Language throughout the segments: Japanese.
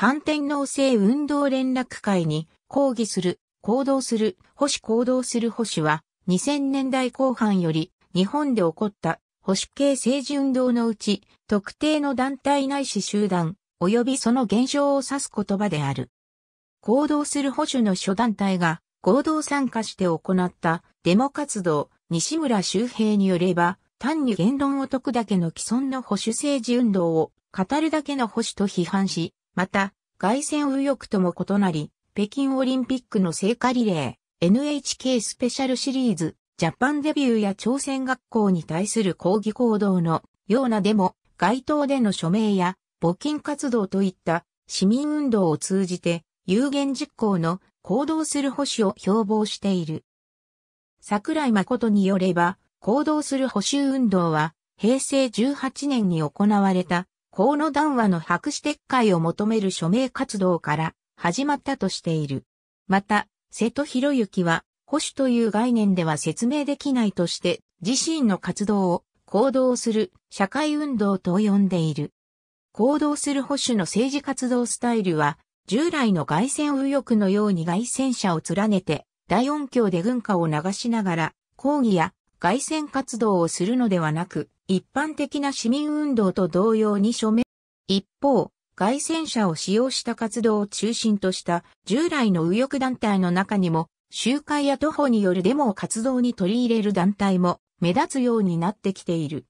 反転能性運動連絡会に抗議する、行動する、保守行動する保守は、2000年代後半より日本で起こった保守系政治運動のうち、特定の団体ないし集団、及びその現象を指す言葉である。行動する保守の諸団体が合同参加して行ったデモ活動、西村周平によれば、単に言論を解くだけの既存の保守政治運動を語るだけの保守と批判し、また、外線右翼とも異なり、北京オリンピックの聖火リレー、NHK スペシャルシリーズ、ジャパンデビューや朝鮮学校に対する抗議行動のようなデモ、街頭での署名や募金活動といった市民運動を通じて有言実行の行動する保守を標榜している。桜井誠によれば、行動する保守運動は平成18年に行われた河野談話の白紙撤回を求める署名活動から始まったとしている。また、瀬戸博之は保守という概念では説明できないとして自身の活動を行動する社会運動と呼んでいる。行動する保守の政治活動スタイルは従来の外戦右翼のように外戦者を連ねて大音響で軍歌を流しながら抗議や外戦活動をするのではなく一般的な市民運動と同様に署名。一方、外戦車を使用した活動を中心とした従来の右翼団体の中にも、集会や徒歩によるデモを活動に取り入れる団体も目立つようになってきている。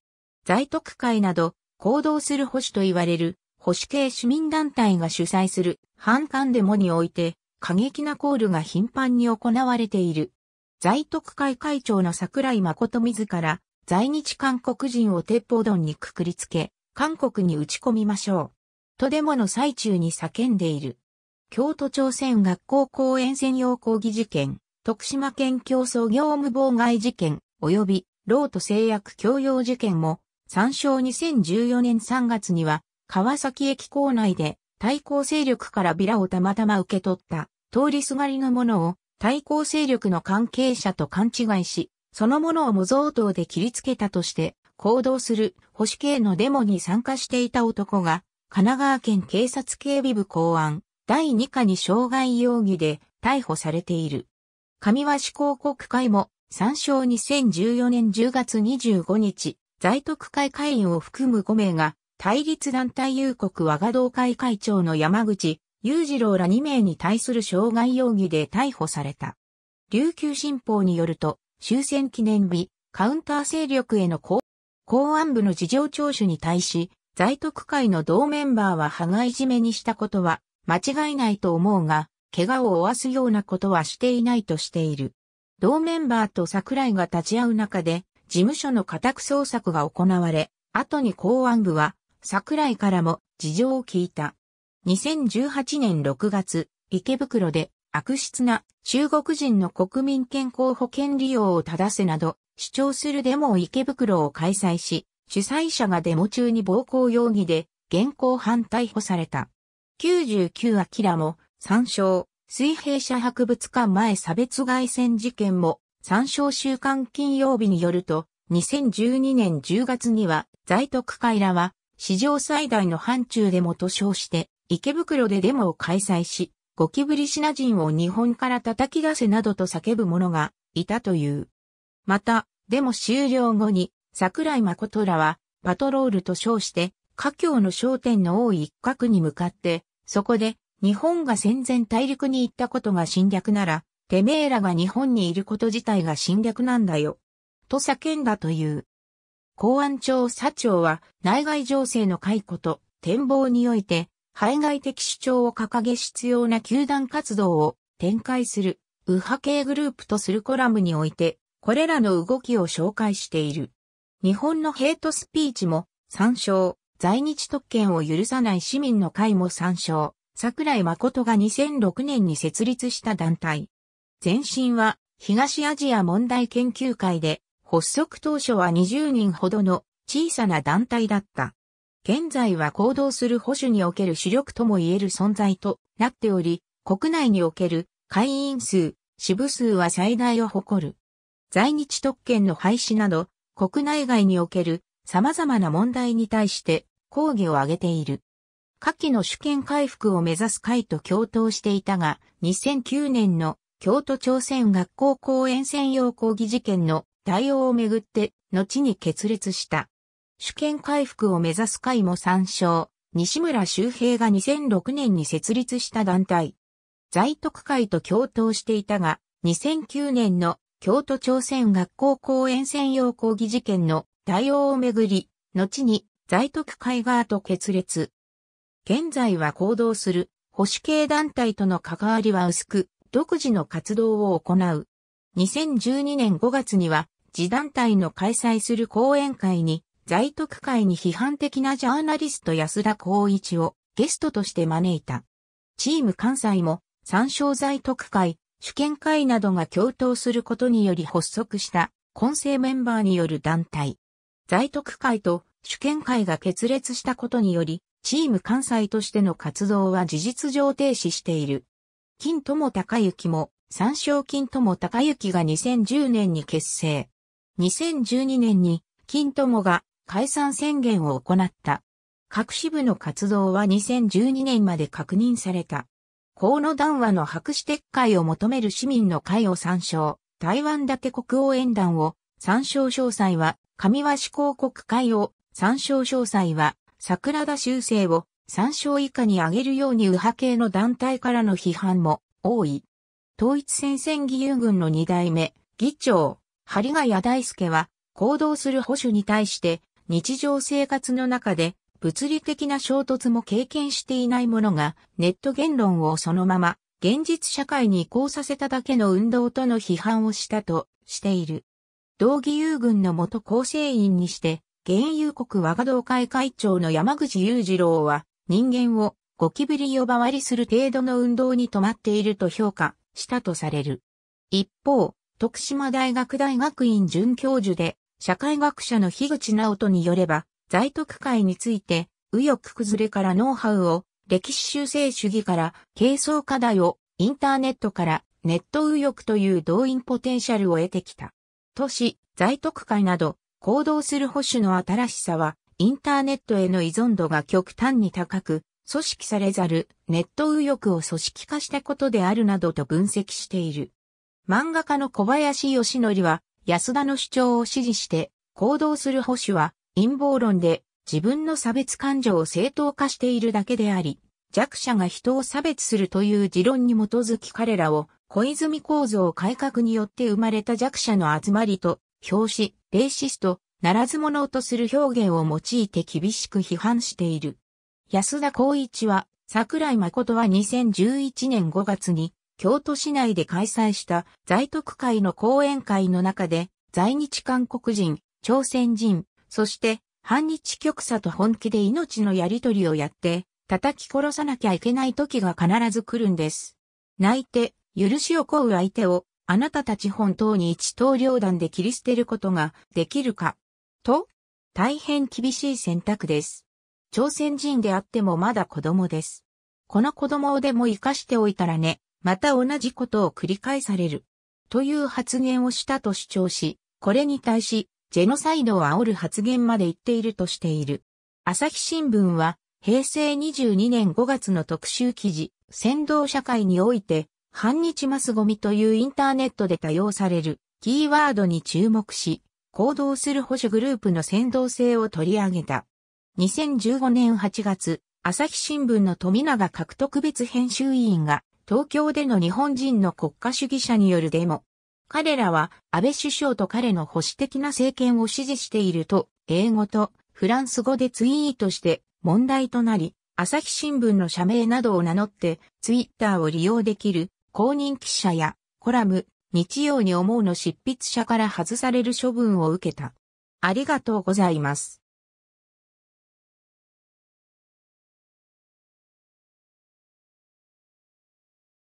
在特会など行動する保守と言われる保守系市民団体が主催する反感デモにおいて過激なコールが頻繁に行われている。在特会会長の桜井誠自ら在日韓国人を鉄砲丼にくくりつけ、韓国に打ち込みましょう。とデモの最中に叫んでいる。京都朝鮮学校公園専用抗議事件、徳島県競争業務妨害事件、及び、老ト製薬強要事件も、参照2014年3月には、川崎駅構内で、対抗勢力からビラをたまたま受け取った、通りすがりのものを、対抗勢力の関係者と勘違いし、そのものを無造刀で切りつけたとして行動する保守系のデモに参加していた男が、神奈川県警察警備部公安第2課に傷害容疑で逮捕されている。上鷲広告会も参照2014年10月25日、在特会会員を含む5名が、対立団体友国和賀道会会長の山口、裕次郎ら2名に対する傷害容疑で逮捕された。琉球新報によると、終戦記念日、カウンター勢力への公安部の事情聴取に対し、在特会の同メンバーは羽外。い締めにしたことは間違いないと思うが、怪我を負わすようなことはしていないとしている。同メンバーと桜井が立ち会う中で、事務所の家宅捜索が行われ、後に公安部は、桜井からも事情を聞いた。2018年6月、池袋で悪質な中国人の国民健康保険利用を正せなど主張するデモを池袋を開催し、主催者がデモ中に暴行容疑で現行犯逮捕された。99アキラも参照、水平社博物館前差別外線事件も参照週刊金曜日によると、2012年10月には在徳会らは史上最大の範疇デモと称して池袋でデモを開催し、ゴキブリシナ人を日本から叩き出せなどと叫ぶ者がいたという。また、でも終了後に、桜井誠らは、パトロールと称して、華僑の商店の多い一角に向かって、そこで、日本が戦前大陸に行ったことが侵略なら、てめえらが日本にいること自体が侵略なんだよ。と叫んだという。公安庁社長は、内外情勢の解雇と、展望において、排外的主張を掲げ必要な球団活動を展開する右派系グループとするコラムにおいて、これらの動きを紹介している。日本のヘイトスピーチも参照、在日特権を許さない市民の会も参照、桜井誠が2006年に設立した団体。前身は東アジア問題研究会で発足当初は20人ほどの小さな団体だった。現在は行動する保守における主力とも言える存在となっており、国内における会員数、支部数は最大を誇る。在日特権の廃止など、国内外における様々な問題に対して抗議を挙げている。下記の主権回復を目指す会と共闘していたが、2009年の京都朝鮮学校公園専用抗議事件の対応をめぐって、後に決裂した。主権回復を目指す会も参照、西村周平が2006年に設立した団体。在徳会と共闘していたが、2009年の京都朝鮮学校公演専用抗議事件の対応をめぐり、後に在徳会側と決裂。現在は行動する保守系団体との関わりは薄く、独自の活動を行う。2012年5月には、自団体の開催する講演会に在特会に批判的なジャーナリスト安田光一をゲストとして招いた。チーム関西も参照在特会、主権会などが共闘することにより発足した混成メンバーによる団体。在特会と主権会が決裂したことにより、チーム関西としての活動は事実上停止している。金友隆行も、参照金友隆行が2010年に結成。2012年に、金友が解散宣言を行った。各支部の活動は2012年まで確認された。河野談話の白紙撤回を求める市民の会を参照、台湾だけ国王演団を、参照詳細は、上和志向国会を、参照詳細は、桜田修正を、参照以下に上げるように右派系の団体からの批判も多い。統一戦線義勇軍の二代目、議長、針谷大輔は、行動する保守に対して、日常生活の中で物理的な衝突も経験していないものがネット言論をそのまま現実社会に移行させただけの運動との批判をしたとしている。同義友軍の元構成員にして、現友国和賀道会会長の山口雄二郎は人間をゴキブリ呼ばわりする程度の運動に止まっていると評価したとされる。一方、徳島大学大学院准教授で社会学者の樋口直人によれば、在徳会について、右翼崩れからノウハウを、歴史修正主義から、軽装課題を、インターネットから、ネット右翼という動員ポテンシャルを得てきた。都市、在徳会など、行動する保守の新しさは、インターネットへの依存度が極端に高く、組織されざるネット右翼を組織化したことであるなどと分析している。漫画家の小林義則は、安田の主張を支持して行動する保守は陰謀論で自分の差別感情を正当化しているだけであり、弱者が人を差別するという持論に基づき彼らを小泉構造改革によって生まれた弱者の集まりと表紙、レイシスト、ならず者とする表現を用いて厳しく批判している。安田光一は、桜井誠は2011年5月に京都市内で開催した在特会の講演会の中で、在日韓国人、朝鮮人、そして反日極左と本気で命のやりとりをやって、叩き殺さなきゃいけない時が必ず来るんです。泣いて、許しを請う相手を、あなたたち本当に一刀両断で切り捨てることができるか、と、大変厳しい選択です。朝鮮人であってもまだ子供です。この子供をでも生かしておいたらね、また同じことを繰り返される。という発言をしたと主張し、これに対し、ジェノサイドを煽る発言まで言っているとしている。朝日新聞は、平成22年5月の特集記事、先導社会において、反日マスゴミというインターネットで多用されるキーワードに注目し、行動する保守グループの先導性を取り上げた。2015年8月、朝日新聞の富永獲得別編集委員が東京での日本人の国家主義者によるデモ。彼らは安倍首相と彼の保守的な政権を支持していると、英語とフランス語でツイートして問題となり、朝日新聞の社名などを名乗ってツイッターを利用できる公認記者やコラム、日曜に思うの執筆者から外される処分を受けた。ありがとうございます。